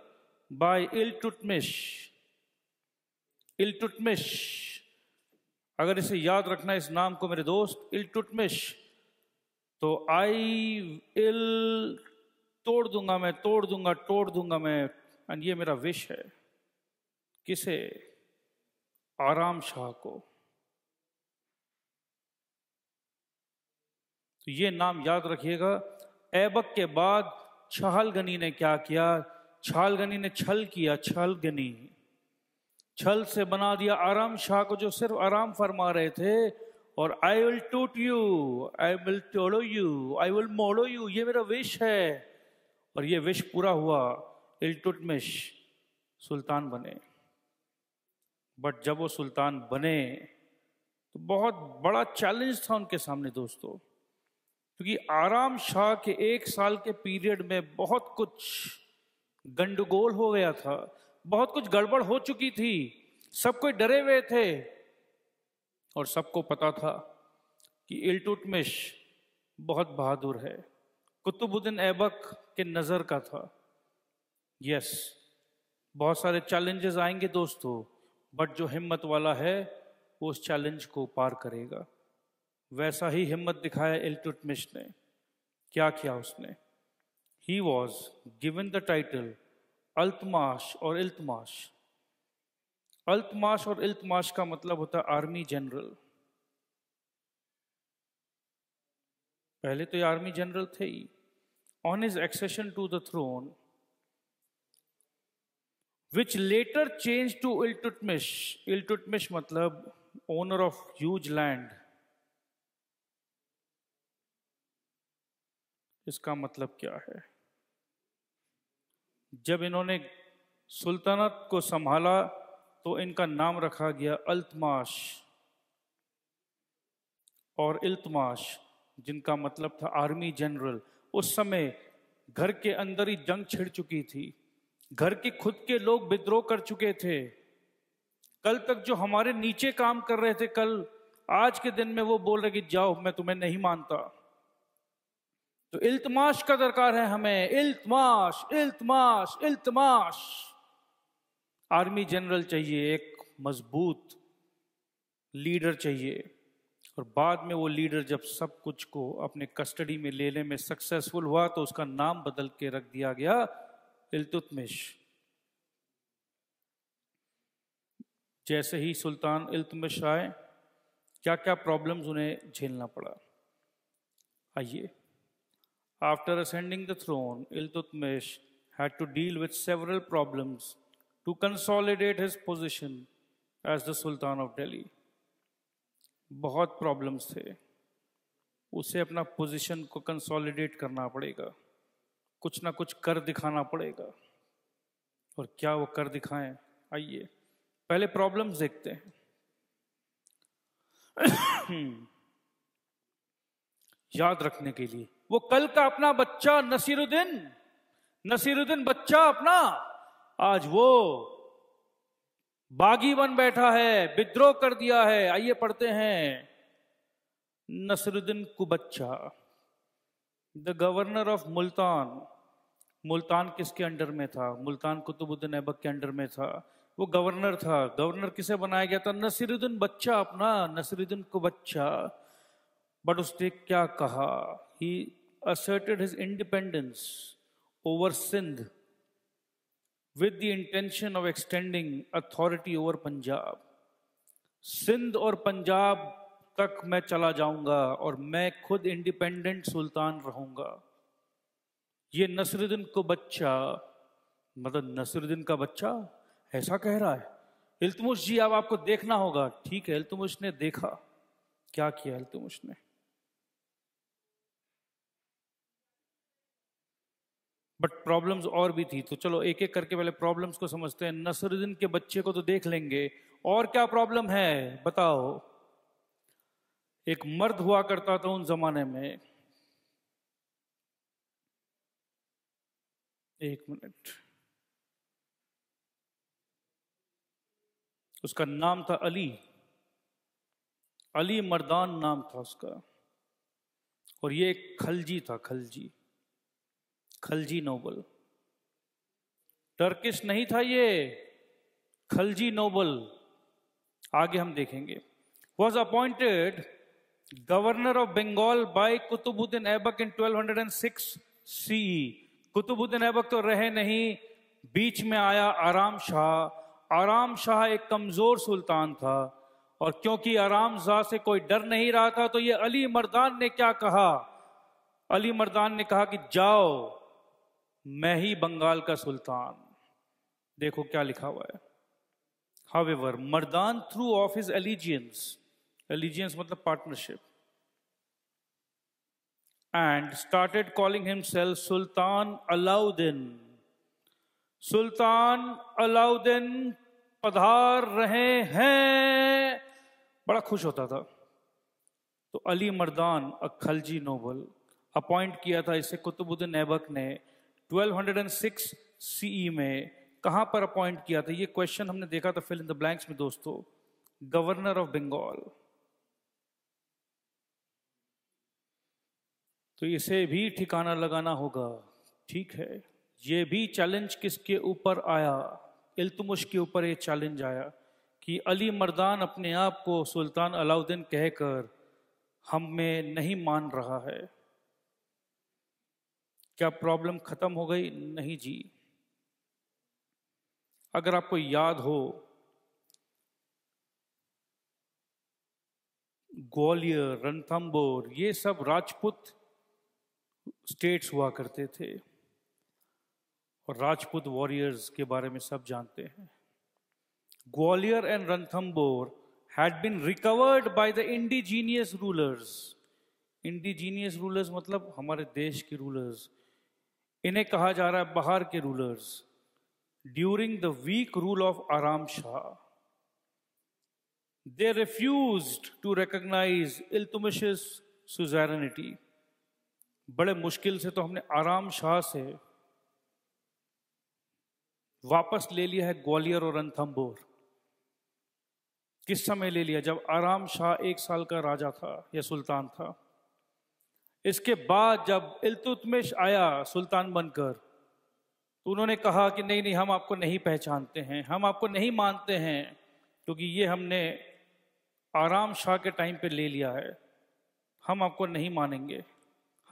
by Iltutmish Iltutmish अगर इसे याद रखना इस नाम को मेरे दोस्त इलटुटमिश तो आई इल तोड़ दूंगा मैं तोड़ दूंगा तोड़ दूंगा मैं एंड ये मेरा विश है किसे आराम शाह को तो ये नाम याद रखिएगा ऐबक के बाद छहल गनी ने क्या किया छाल गनी ने छल किया छल गनी छल से बना दिया आराम शाह को जो सिर्फ आराम फरमा रहे थे और आई विल टूट यू आई विल टोड़ो यू आई विल मोड़ो यू ये मेरा विश है और ये विश पूरा हुआ इलटुटमिश सुल्तान बने बट जब वो सुल्तान बने तो बहुत बड़ा चैलेंज था उनके सामने दोस्तों क्योंकि आराम शाह के एक साल के पीरियड में बहुत कुछ गंडगोल हो गया था बहुत कुछ गड़बड़ हो चुकी थी सब कोई डरे हुए थे और सबको पता था कि इल्टुटमिश बहुत बहादुर है कुतुबुद्दीन ऐबक के नज़र का था यस बहुत सारे चैलेंजेस आएंगे दोस्तों बट जो हिम्मत वाला है वो उस चैलेंज को पार करेगा वैसा ही हिम्मत दिखाया एल्टुटमिश ने क्या किया उसने he was given the title Altamash और इल्तमाश अल्तमाश और इल्तमाश का मतलब होता है आर्मी जनरल पहले तो ये आर्मी जनरल थे he on his accession to the throne which later change to Iltutmish Iltutmish मतलब ओनर ऑफ ह्यूज लैंड इसका मतलब क्या है जब इन्होंने सुल्तानत को संभाला तो इनका नाम रखा गया अल्तमाश और इल्तमाश जिनका मतलब था आर्मी जनरल उस समय घर के अंदर ही जंग छिड़ चुकी थी घर के खुद के लोग विद्रोह कर चुके थे कल तक जो हमारे नीचे काम कर रहे थे कल आज के दिन में वो बोल रहे कि जाओ मैं तुम्हें नहीं मानता तो इल्तमाश का दरकार है हमें इल्तमाश इल्तमाश इल्तमाश आर्मी जनरल चाहिए एक मजबूत लीडर चाहिए और बाद में वो लीडर जब सब कुछ को अपने कस्टडी में लेने में सक्सेसफुल हुआ तो उसका नाम बदल के रख दिया गया इल्तुतमिश जैसे ही सुल्तान इल्तमिश आए क्या क्या प्रॉब्लम्स उन्हें झेलना पड़ा आइए after ascending the throne Iltutmish had to deal with several problems to consolidate his position as the sultan of Delhi बहुत प्रॉब्लम्स थे उसे अपना पोजिशन को कंसोलिडेट करना पड़ेगा कुछ ना कुछ कर दिखाना पड़ेगा और क्या वो कर दिखाएं आइए पहले प्रॉब्लम्स देखते हैं याद रखने के लिए वो कल का अपना बच्चा नसीरुद्दीन नसीरुद्दीन बच्चा अपना आज वो बागी बन बैठा है विद्रोह कर दिया है आइए पढ़ते हैं Nasiruddin Qabacha the governor of Multan Multan किसके अंडर में था मुल्तान कुतुबुद्दीन ऐबक के अंडर में था वो गवर्नर था गवर्नर किसे बनाया गया था नसीरुद्दीन बच्चा अपना नसीरुद्दीन को बच्चा बट उसने क्या कहा he asserted his independence over Sindh with the intention of extending authority over Punjab Sindh और पंजाब तक मैं चला जाऊंगा और मैं खुद इंडिपेंडेंट सुल्तान रहूंगा ये नसरुद्दीन को बच्चा मतलब नसरुद्दीन का बच्चा ऐसा कह रहा है इल्तुमुश जी अब आपको देखना होगा ठीक है इल्तुमुश ने देखा क्या किया इल्तुमुश ने बट प्रॉब्लम्स और भी थी तो चलो एक एक करके पहले प्रॉब्लम्स को समझते हैं नसरुद्दीन के बच्चे को तो देख लेंगे और क्या प्रॉब्लम है बताओ एक मर्द हुआ करता था उन जमाने में एक मिनट उसका नाम था अली अली मर्दान नाम था उसका और ये एक खलजी था खलजी खलजी नोबल टर्किश नहीं था ये खलजी नोबल आगे हम देखेंगे was appointed governor of Bengal by Qutbuddin Aibak in 1206 CE Qutbuddin Aibak तो रहे नहीं बीच में आया आराम शाह आराम शाह एक कमज़ोर सुल्तान था और क्योंकि आराम शाह से कोई डर नहीं रहा था तो ये अली मर्दान ने क्या कहा अली मर्दान ने कहा कि जाओ मैं ही बंगाल का सुल्तान देखो क्या लिखा हुआ है however Mardan threw off his allegiance allegiance मतलब partnership and started calling himself Sultan Alauddin. Sultan Alauddin पधार रहे हैं बड़ा खुश होता था तो अली मर्दान खलजी नोबल अपॉइंट किया था इसे कुतुबुद्दीन ऐबक ने 1206 सीई e में कहाँ पर अपॉइंट किया था ये क्वेश्चन हमने देखा था फिल इन द ब्लैंक्स में दोस्तों गवर्नर ऑफ बंगाल तो इसे भी ठिकाना लगाना होगा ठीक है ये भी चैलेंज किसके ऊपर आया इल्तुमुश के ऊपर ये चैलेंज आया कि अली मर्दान अपने आप को सुल्तान अलाउद्दीन कहकर हम में नहीं मान रहा है क्या प्रॉब्लम ख़त्म हो गई नहीं जी अगर आपको याद हो ग्वालियर रणथम्बोर ये सब राजपूत स्टेट्स हुआ करते थे और राजपूत वॉरियर्स के बारे में सब जानते हैं Gwalior and Ranthambore had been recovered by the indigenous rulers indigenous rulers मतलब हमारे देश के रूलर्स इन्हें कहा जा रहा है बाहर के rulers during the weak rule of Aram Shah they refuse to recognise Iltutmish suzerainty बड़े मुश्किल से तो हमने आराम शाह से वापस ले लिया है ग्वालियर और रंथम्बोर किस समय ले लिया जब आराम शाह एक साल का राजा था या सुल्तान था इसके बाद जब इल्तुतमिश आया सुल्तान बनकर तो उन्होंने कहा कि नहीं नहीं हम आपको नहीं पहचानते हैं हम आपको नहीं मानते हैं क्योंकि ये हमने आराम शाह के टाइम पे ले लिया है हम आपको नहीं मानेंगे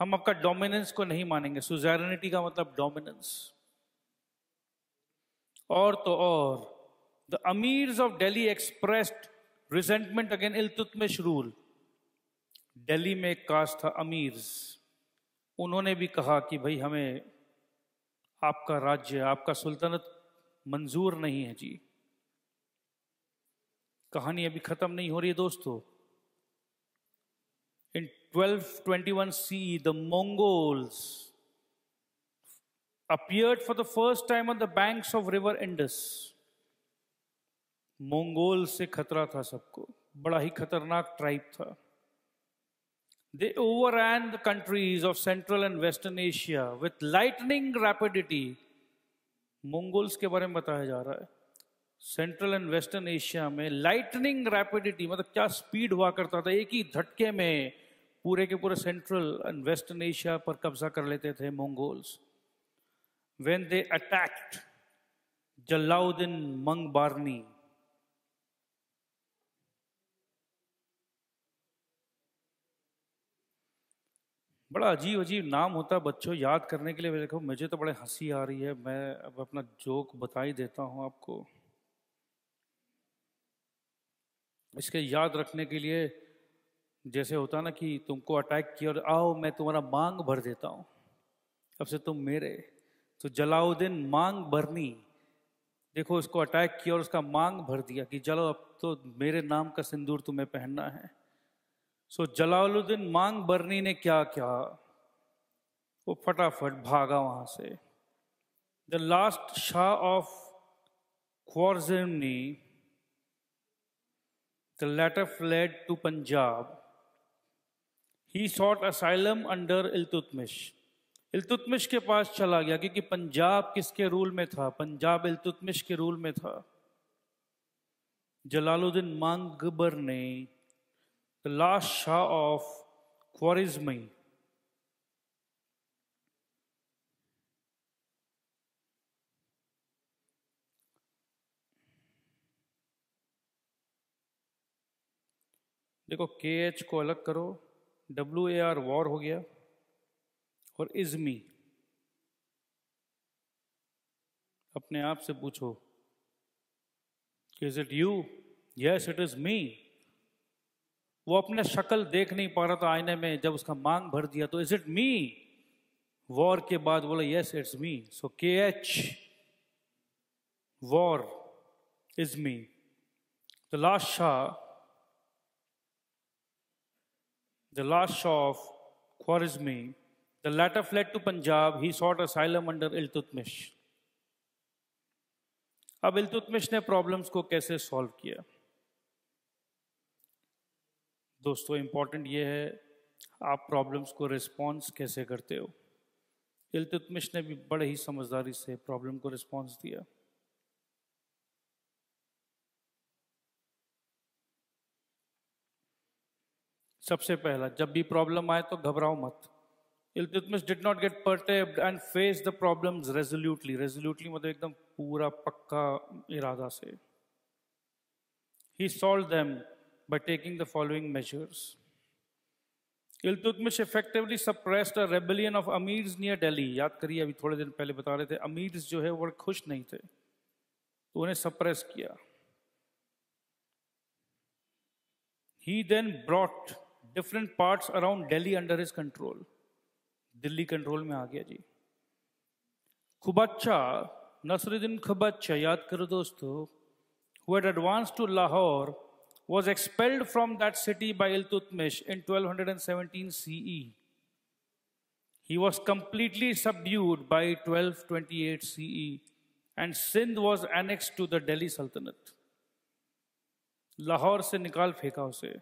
हम आपका डोमिनेंस को नहीं मानेंगे सुजैरिटी का मतलब डोमिनेंस और तो और the amir of Delhi expressed resentment against Iltutmish rule Delhi में एक कास्ट था अमीर उन्होंने भी कहा कि भाई हमें आपका राज्य आपका सुल्तनत मंजूर नहीं है जी कहानी अभी खत्म नहीं हो रही है दोस्तों 1221 CE, the Mongols appeared for the first time on the banks of river Indus. Mongol से खतरा था सबको बड़ा ही खतरनाक ट्राइब था they overran the countries of Central and Western Asia with lightning rapidity Mongols के बारे में बताया जा रहा है सेंट्रल एंड वेस्टर्न एशिया में लाइटनिंग रैपिडिटी मतलब क्या स्पीड हुआ करता था एक ही झटके में पूरे के पूरे सेंट्रल एंड वेस्टर्न एशिया पर कब्जा कर लेते थे मंगोल्स दे अटैक्ट जल्लाउद्दीन मंग बारनी बड़ा अजीब अजीब नाम होता है बच्चों याद करने के लिए देखो मुझे तो बड़े हंसी आ रही है मैं अब अपना जोक बता ही देता हूं आपको इसके याद रखने के लिए जैसे होता ना कि तुमको अटैक किया और आओ मैं तुम्हारा मांग भर देता हूँ अब से तुम मेरे तो जलाउद्दीन मांग भरनी देखो उसको अटैक किया और उसका मांग भर दिया कि जलो अब तो मेरे नाम का सिंदूर तुम्हें पहनना है सो जलाउद्दीन मांग बरनी ने क्या क्या वो फटाफट भागा वहां से the last Shah of Khwarazmi the latter fled to Punjab he sought asylum under Iltutmish Iltutmish के पास चला गया क्योंकि पंजाब किसके रूल में था पंजाब इल्तुतमिश के रूल में था जलालुद्दीन मांगबर ने the last Shah of Khwarazmi देखो के एच को अलग करो डब्ल्यू ए आर वॉर हो गया और इजमी अपने आप से पूछो is it you yes it is me वो अपने शक्ल देख नहीं पा रहा था आईने में जब उसका मांग भर दिया तो इज इट मी वॉर के बाद बोला yes it's me so K H war is me the last Shah the last Shah of Khwarizmi. The latter fled to Punjab. He sought asylum under Iltutmish. अब इल्तुतमिश ने problems को कैसे solve किया दोस्तों important ये है आप प्रॉब्लम्स को रिस्पॉन्स कैसे करते हो इल्तुतमिश ने भी बड़े ही समझदारी से प्रॉब्लम को रिस्पॉन्स दिया सबसे पहला जब भी प्रॉब्लम आए तो घबराओ मत Iltutmish did not get perturbed and face the problem resolutely resolutely मतलब एकदम पूरा पक्का इरादा से he solve them by taking the following measures Iltutmish effectively suppress the rebellion of amir near Delhi याद करिए अभी थोड़े दिन पहले बता रहे थे अमीर्स जो है वो खुश नहीं थे तो उन्हें सप्रेस किया he then brought different parts around Delhi under his control Delhi control में आ गया जी खुबाचा नसरुद्दीन खबाचा याद करो दोस्तों who had advanced to Lahore was expelled from that city by Iltutmish in 1217 CE. He was completely subdued by 1228 CE and Sindh was annexed to the Delhi Sultanate. Lahore से निकाल फेंका उसे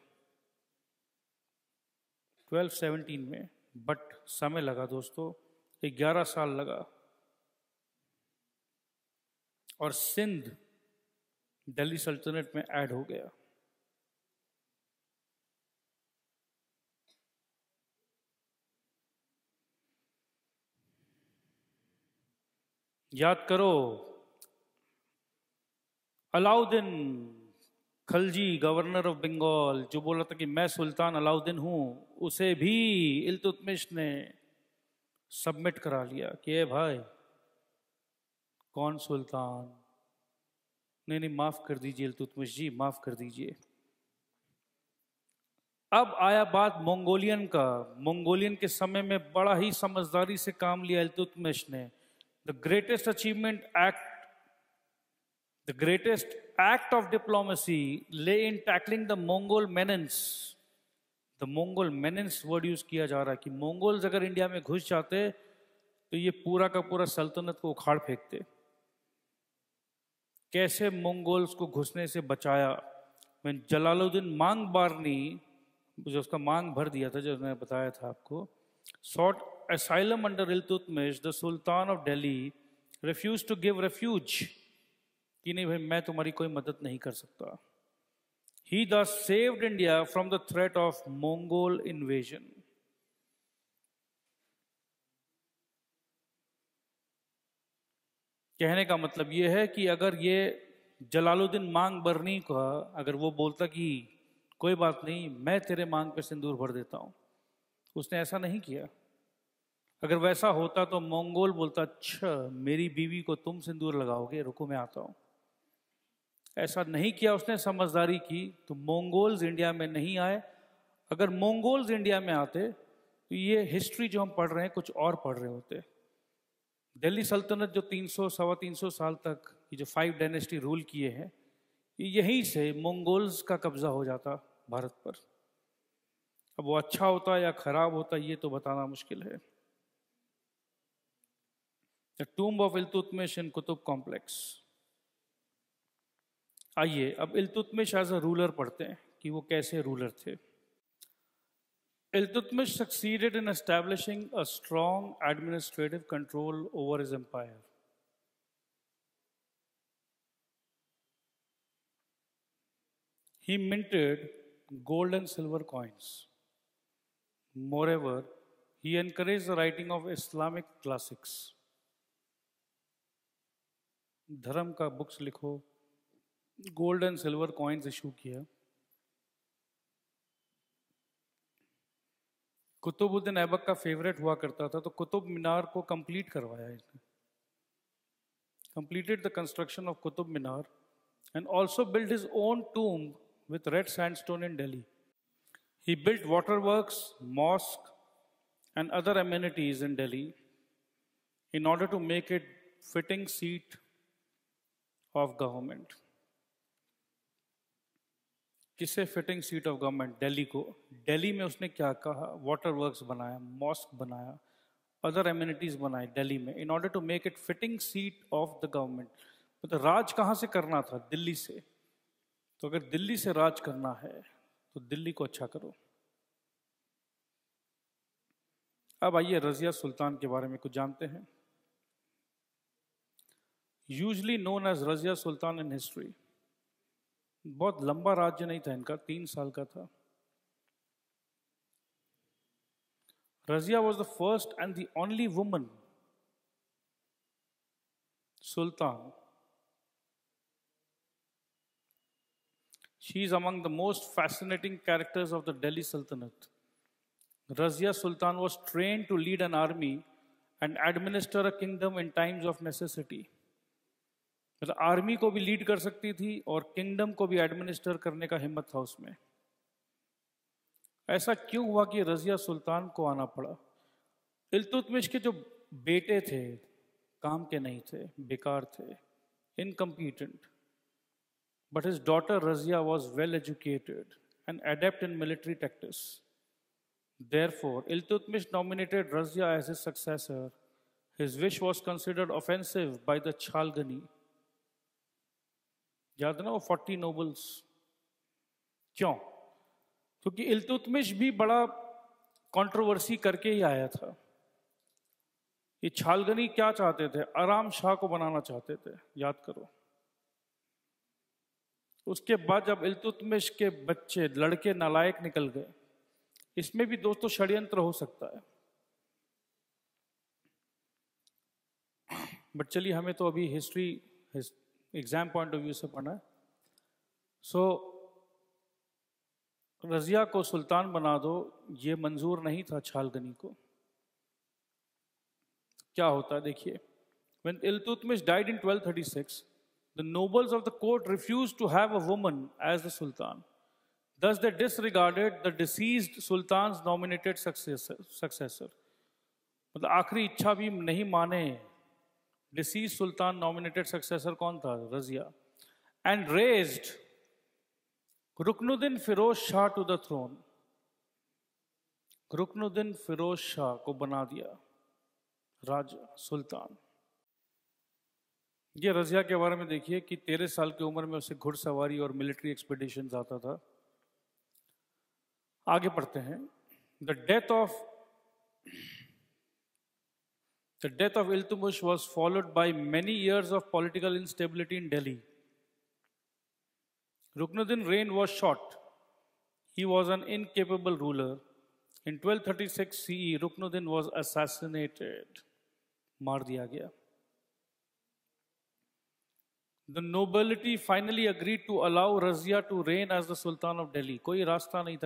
सेवनटीन में बट समय लगा दोस्तों ग्यारह साल लगा और सिंध दिल्ली सल्तनत में ऐड हो गया याद करो अलाउद्दीन खलजी गवर्नर ऑफ बंगाल जो बोला था कि मैं सुल्तान अलाउद्दीन हूँ उसे भी इल्तुतमिश ने सबमिट करा लिया कि ए भाई कौन सुल्तान नहीं नहीं माफ कर दीजिए इल्तुतमिश जी माफ कर दीजिए अब आया बात मंगोलियन का मंगोलियन के समय में बड़ा ही समझदारी से काम लिया इल्तुतमिश ने the greatest achievement act The greatest act of diplomacy lay in tackling the Mongol menace. The Mongol menace word use किया जा रहा है कि Mongols अगर इंडिया में घुस जाते तो ये पूरा का पूरा सल्तनत को उखाड़ फेंकते कैसे मंगोल्स को घुसने से बचाया मैं जलालुद्दीन मांग बारनी जो उसका मांग भर दिया था जो मैंने बताया था आपको sought asylum under Iltutmish, the Sultan of Delhi refused to give refuge कि नहीं भाई मैं तुम्हारी कोई मदद नहीं कर सकता he the saved India from the threat of Mongol invasion कहने का मतलब यह है कि अगर ये जलालुद्दीन मांग बरनी का अगर वो बोलता कि कोई बात नहीं मैं तेरे मांग पे सिंदूर भर देता हूं उसने ऐसा नहीं किया अगर वैसा होता तो मंगोल बोलता अच्छा मेरी बीवी को तुम सिंदूर लगाओगे रुको मैं आता हूं ऐसा नहीं किया उसने समझदारी की तो मंगोल्स इंडिया में नहीं आए अगर मंगोल्स इंडिया में आते तो ये हिस्ट्री जो हम पढ़ रहे हैं कुछ और पढ़ रहे होते दिल्ली सल्तनत जो 300 सवा तीन साल तक ये जो फाइव डायनेस्टी रूल किए हैं यहीं से मंगोल्स का कब्जा हो जाता भारत पर अब वो अच्छा होता या खराब होता ये तो बताना मुश्किल है the tomb of Iltutmish in Qutub complex आइए अब इलतुतमिश अ रूलर पढ़ते हैं कि वो कैसे रूलर थे Iltutmish succeeded in establishing a strong administrative control over his empire he minted gold and silver coins moreover he encourage the writing of Islamic classics धर्म का बुक्स लिखो gold and silver coins issue किया कुतुबुद्दीन ऐबक का favourite हुआ करता था तो कुतुब मीनार को कंप्लीट करवाया इसने completed the construction of Qutub Minar and also build his own tomb with red sandstone in Delhi he built water work mosque and other amenities in Delhi in order to make it fitting seat of government किसे fitting seat of government Delhi को दिल्ली में उसने क्या कहा water works बनाया mosque बनाया other amenities बनाए दिल्ली में in order to make it fitting seat of the government मतलब राज कहाँ से करना था दिल्ली से तो अगर दिल्ली से राज करना है तो दिल्ली को अच्छा करो अब आइए रजिया सुल्तान के बारे में कुछ जानते हैं usually known as Razia Sultan in history बहुत लंबा राज्य नहीं था इनका तीन साल का था Razia was the first and the only woman sultan she is among the most fascinating characters of the Delhi Sultanate Razia Sultan was train to lead an army and administer a kingdom in times of necessity मतलब army को भी lead कर सकती थी और kingdom को भी administer करने का हिम्मत था उसमें ऐसा क्यों हुआ कि रजिया सुल्तान को आना पड़ा इलतुतमिश के जो बेटे थे काम के नहीं थे बेकार थे incompetent but his daughter Razia was well educated and adept in military tactics for Iltutmish nominated Razia as a successor his wish was considered offensive by the Chahalgani याद ना वो फोर्टी नोबल्स क्यों क्योंकि इल्तुतमिश भी बड़ा कंट्रोवर्सी करके ही आया था ये छालगनी क्या चाहते थे आराम शाह को बनाना चाहते थे याद करो उसके बाद जब इल्तुतमिश के बच्चे लड़के नालायक निकल गए इसमें भी दोस्तों षड्यंत्र हो सकता है बट चलिए हमें तो अभी हिस्ट्री हिस्ट, एग्जाम पॉइंट ऑफ व्यू से पढ़ना है सो so, रजिया को सुल्तान बना दो ये मंजूर नहीं था छालगनी को क्या होता है देखिए when Iltutmish died in twelve thirty six the nobles of the court refuse to have a woman as the sultan thus the dis the deceased sultan nominated successor मतलब आखिरी इच्छा भी नहीं माने डिसीज सुल्तान नॉमिनेटेड सक्सेसर कौन था Razia and raised Ruknuddin Firoz Shah to the throne Ruknuddin Firoz Shah को बना दिया राजा सुल्तान ये रजिया के बारे में देखिए कि तेरह साल की उम्र में उसे घुड़सवारी और मिलिट्री एक्सपीडिशन आता था आगे पढ़ते हैं the death of The death of Iltutmish was followed by many years of political instability in Delhi. Ruknuddin's reign was short. He was an incapable ruler. In 1236 CE, Ruknuddin was assassinated. मार दिया गया the nobility finally agreed to allow Razia to reign as the sultan of Delhi कोई रास्ता नहीं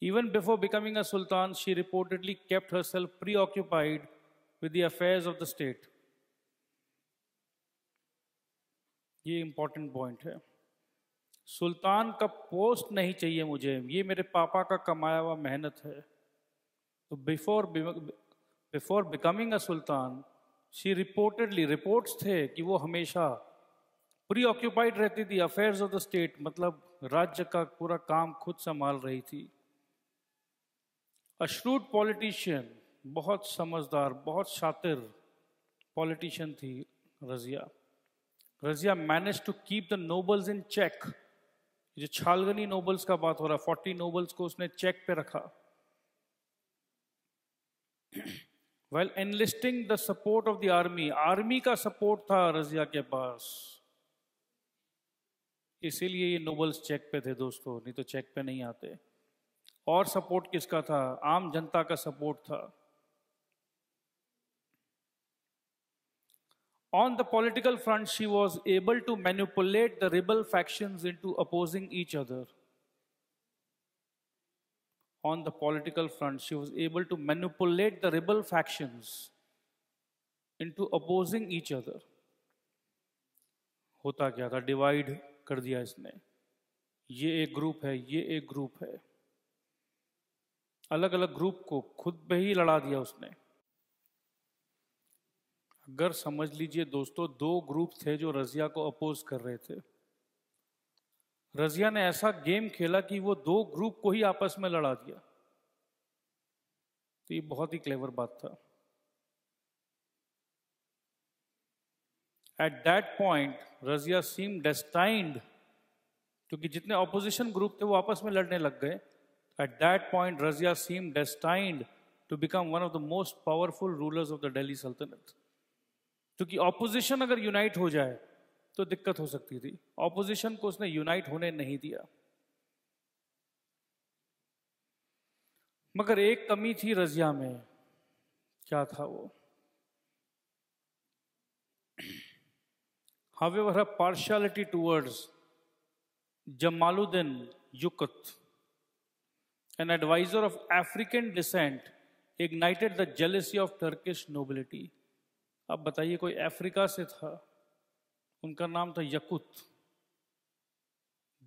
Even before becoming a sultan, she reportedly kept herself preoccupied with the affairs of the state. ये important point है सुल्तान का पोस्ट नहीं चाहिए मुझे ये मेरे पापा का कमाया हुआ मेहनत है तो before before becoming a sultan she reportedly reports थे कि वो हमेशा प्री ऑक्यूपाइड रहती थी अफेयर्स ऑफ द स्टेट मतलब राज्य का पूरा काम खुद संभाल रही थी अश्रूट पॉलिटिशियन बहुत समझदार बहुत शातिर पॉलिटिशियन थी Razia Razia manage to keep the nobles in check जो छालगनी नोबल्स का बात हो रहा है फोर्टी नोबल्स को उसने चेक पे रखा well enlisting the support of the army army का सपोर्ट था रजिया के पास इसीलिए ये नोबल्स चेक पे थे दोस्तों नहीं तो चेक पे नहीं आते और सपोर्ट किसका था आम जनता का सपोर्ट था on the political front she was able to manipulate the rebel faction into opposing each other on the political front she was able to manipulate the rebel faction into opposing each other होता क्या था divide कर दिया इसने ये एक group है ये एक ग्रुप है अलग अलग ग्रुप को खुद पे ही लड़ा दिया उसने अगर समझ लीजिए दोस्तों दो ग्रुप थे जो रजिया को अपोज कर रहे थे रजिया ने ऐसा गेम खेला कि वो दो ग्रुप को ही आपस में लड़ा दिया तो ये बहुत ही क्लेवर बात था at that point Razia seemed destined क्योंकि जितने ऑपोजिशन ग्रुप थे वो आपस में लड़ने लग गए At that point, Razia seemed destined to become one of the most powerful rulers of the Delhi Sultanate. क्योंकि ऑपोजिशन अगर यूनाइट हो जाए तो दिक्कत हो सकती थी ऑपोजिशन को उसने यूनाइट होने नहीं दिया मगर एक कमी थी रजिया में क्या था वो however her partiality towards Jamaluddin Yukat an advisor of African descent, ignited the jealousy of Turkish nobility. अब बताइए कोई अफ्रीका से था उनका नाम था यकूत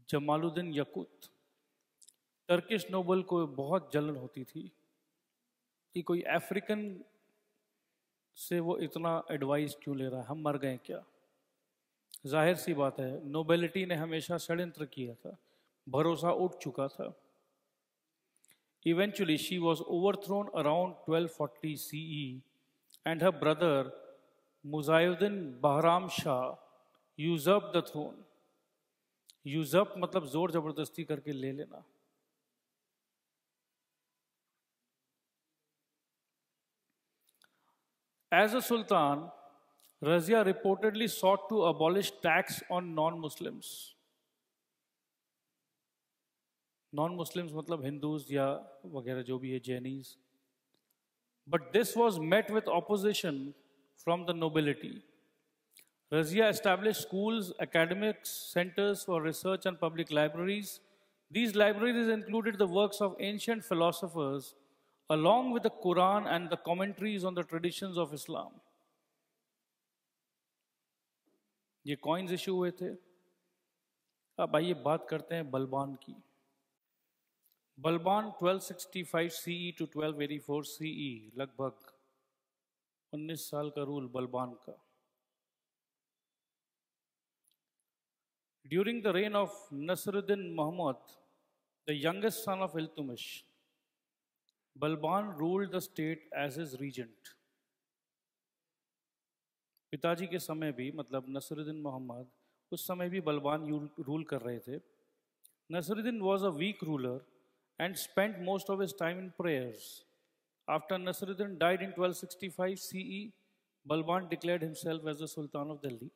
जमालुद्दीन यकूत टर्किश नोबल को बहुत जलन होती थी कि कोई अफ्रीकन से वो इतना एडवाइस क्यों ले रहा है हम मर गए क्या जाहिर सी बात है नोबेलिटी ने हमेशा षड्यंत्र किया था भरोसा उठ चुका था Eventually, she was overthrown around 1240 CE, and her brother Muzayuddin Bahram Shah usurped the throne. Usurp मतलब जोर जबरदस्ती करके ले लेना As a sultan, Razia reportedly sought to abolish tax on non-Muslims. Non Muslims मतलब हिंदूज या वगैरह जो भी है Jains but this was met with opposition from the nobility Razia establish schools academic centers for research and public libraries. These libraries included the works of ancient philosophers along with the Quran and the commentaries on the traditions of Islam. ये coins issue हुए थे अब आइए बात करते हैं बलबान की Balban 1265 CE to 1284 CE लगभग उन्नीस साल का रूल बलबान का during the reign of Nasiruddin Mohammad the youngest son of Iltutmish Balban rule the state as his regent पिताजी के समय भी मतलब नसरुद्दीन मोहम्मद उस समय भी बलबान रूल कर रहे थे Nasiruddin was a weak ruler and spent most of his time in prayers. After Nasiruddin died in 1265 CE, Balban declared himself as the Sultan of Delhi.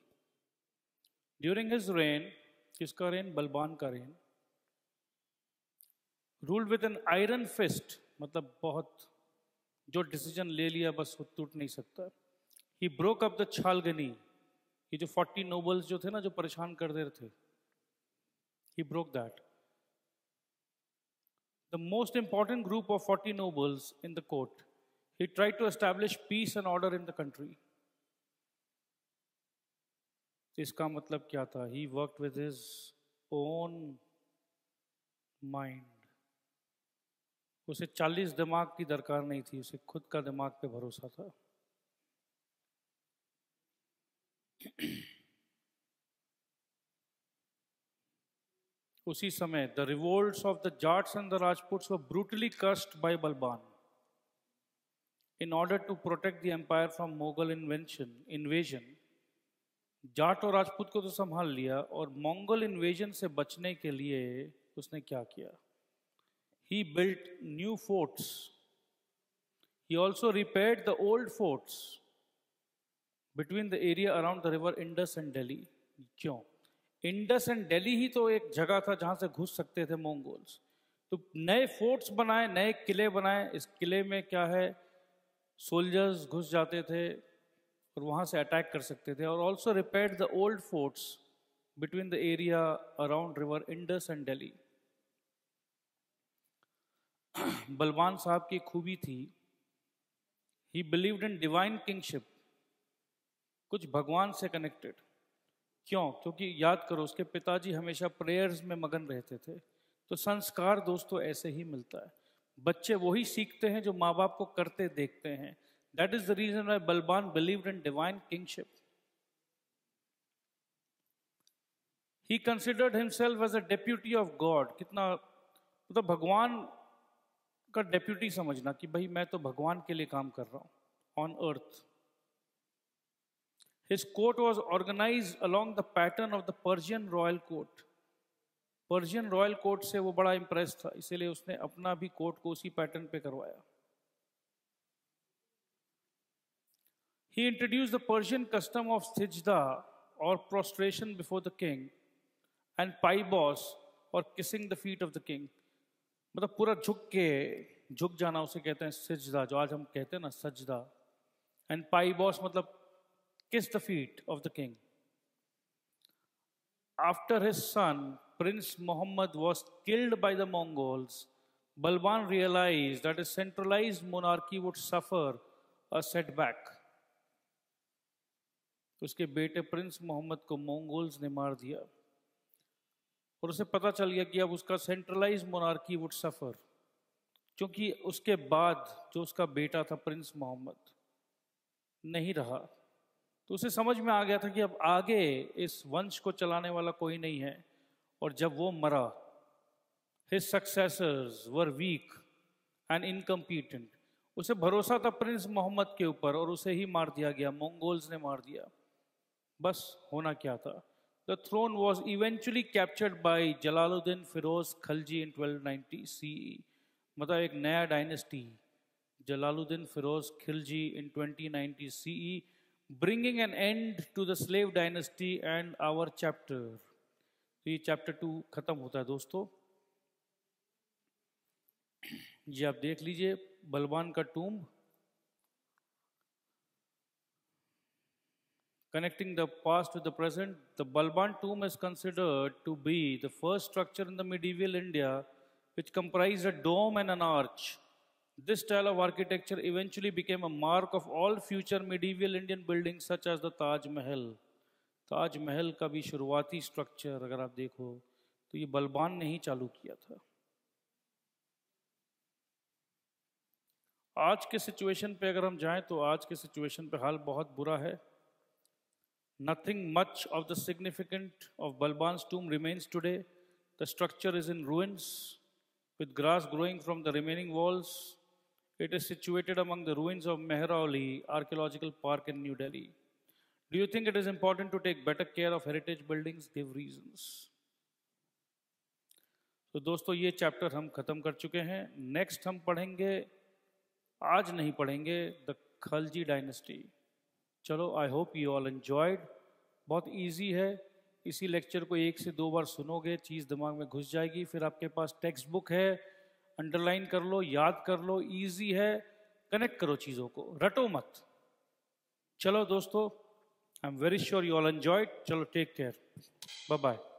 During his reign, his reign, Balban ka reign, ruled with an iron fist, matlab bahut, jo decision le liya bas tut nahi sakta. He broke up the Chalgani, ye jo 40 nobles jo the na jo kar the. He broke that the most important group of 40 nobles in the court. He tried to establish peace and order in the country. इसका मतलब क्या था he work with his own mind उसे 40 दिमाग की दरकार नहीं थी उसे खुद का दिमाग पे भरोसा था उसी समय the revolt of the Jats and the Rajputs brutally crushed by Balban in order to protect the empire from Mongol invention invasion Jat और राजपूत को तो संभाल लिया और मंगोल इन्वेजन से बचने के लिए उसने क्या किया he built new forts he also repair the old forts between the area around the river Indus and Delhi क्यों इंडस एंड दिल्ली ही तो एक जगह था जहां से घुस सकते थे मंगोल्स तो नए फोर्ट्स बनाए नए किले बनाए इस किले में क्या है सोल्जर्स घुस जाते थे और वहाँ से अटैक कर सकते थे और also repair the old forts between the area around river Indus and Delhi Balban साहब की खूबी थी he believed in divine kingship कुछ भगवान से कनेक्टेड क्यों क्योंकि याद करो उसके पिताजी हमेशा प्रेयर्स में मगन रहते थे तो संस्कार दोस्तों ऐसे ही मिलता है बच्चे वही सीखते हैं जो माँ बाप को करते देखते हैं that is the reason I Balban believe in divine kingship he considered himself as a deputy of God कितना मतलब तो भगवान का डेप्यूटी समझना कि भाई मैं तो भगवान के लिए काम कर रहा हूँ on earth His court was organized along the pattern of the Persian royal court. Persian royal court से वो बड़ा impressed था, इसलिए उसने अपना भी court को उसी pattern पे करवाया. He introduced the Persian custom of sijda or prostration before the king and paibos or kissing the feet of the king. मतलब पूरा झुक के झुक जाना उसे कहते हैं सिज़दा जो आज हम कहते हैं ना सज़दा and kissed the feet of the king. After his son, Prince Muhammad, was killed by the Mongols, Balwan realized that a centralized monarchy would suffer a setback. उसके बेटे प्रिंस मोहम्मद को मंगोल्स ने मार दिया और उसे पता चल गया कि अब उसका सेंट्रलाइज मोनार्की वुड सफ़र क्योंकि उसके बाद जो उसका बेटा था प्रिंस मोहम्मद नहीं रहा तो उसे समझ में आ गया था कि अब आगे इस वंश को चलाने वाला कोई नहीं है और जब वो मरा his successors were weak and incompetent उसे भरोसा था प्रिंस मोहम्मद के ऊपर और उसे ही मार दिया गया मंगोल्स ने मार दिया बस होना क्या था the throne was eventually captured by Jalaluddin Firoz Khalji in C E मतलब एक नया dynasty Jalaluddin Firoz Khilji in twenty C E bringing an end to the slave dynasty and our chapter see chapter two, two खत्म होता है दोस्तों देख लीजिए का connecting the past with the present, the Balban tomb is considered to be the first structure in the medieval India which comprised a dome and an arch. This style of architecture eventually became a mark of all future medieval Indian buildings such as the Taj Mahal. ताज महल का भी शुरुआती structure अगर आप देखो तो ये बलबान ने ही चालू किया था आज के सिचुएशन पे अगर हम जाएं तो आज के सिचुएशन पे हाल बहुत बुरा है nothing much of the significant of Balban's tomb remains today the structure is in ruins with grass growing from the remaining walls It is situated among the ruins of Mehrauli Archaeological Park in New Delhi. Do you think it is important to take better care of heritage buildings? Give reasons. तो दोस्तों ये chapter हम खत्म कर चुके हैं next हम पढ़ेंगे आज नहीं पढ़ेंगे द खलजी डायनेस्टी चलो I hope you all enjoyed बहुत इजी है इसी लेक्चर को एक से दो बार सुनोगे चीज़ दिमाग में घुस जाएगी फिर आपके पास टेक्स्ट बुक है अंडरलाइन कर लो याद कर लो इजी है कनेक्ट करो चीज़ों को रटो मत चलो दोस्तों I am very sure you all enjoy चलो टेक केयर बाय बाय